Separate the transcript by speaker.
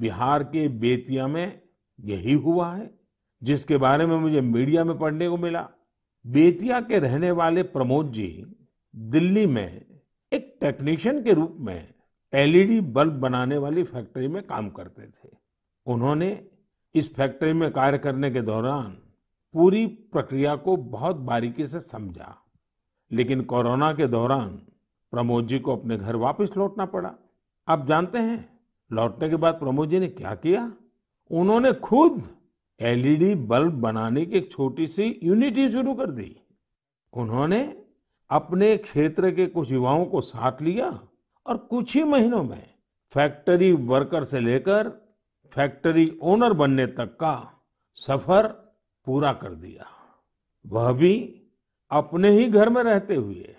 Speaker 1: बिहार के बेतिया में यही हुआ है जिसके बारे में मुझे मीडिया में पढ़ने को मिला बेतिया के रहने वाले प्रमोद जी दिल्ली में एक टेक्नीशियन के रूप में एलईडी बल्ब बनाने वाली फैक्ट्री में काम करते थे उन्होंने इस फैक्ट्री में कार्य करने के दौरान पूरी प्रक्रिया को बहुत बारीकी से समझा लेकिन कोरोना के दौरान प्रमोद जी को अपने घर वापस लौटना पड़ा आप जानते हैं लौटने के बाद प्रमोद जी ने क्या किया उन्होंने खुद एलईडी बल्ब बनाने की एक छोटी सी यूनिटी शुरू कर दी उन्होंने अपने क्षेत्र के कुछ युवाओं को साथ लिया और कुछ ही महीनों में फैक्ट्री वर्कर से लेकर फैक्ट्री ओनर बनने तक का सफर पूरा कर दिया वह भी अपने ही घर में रहते हुए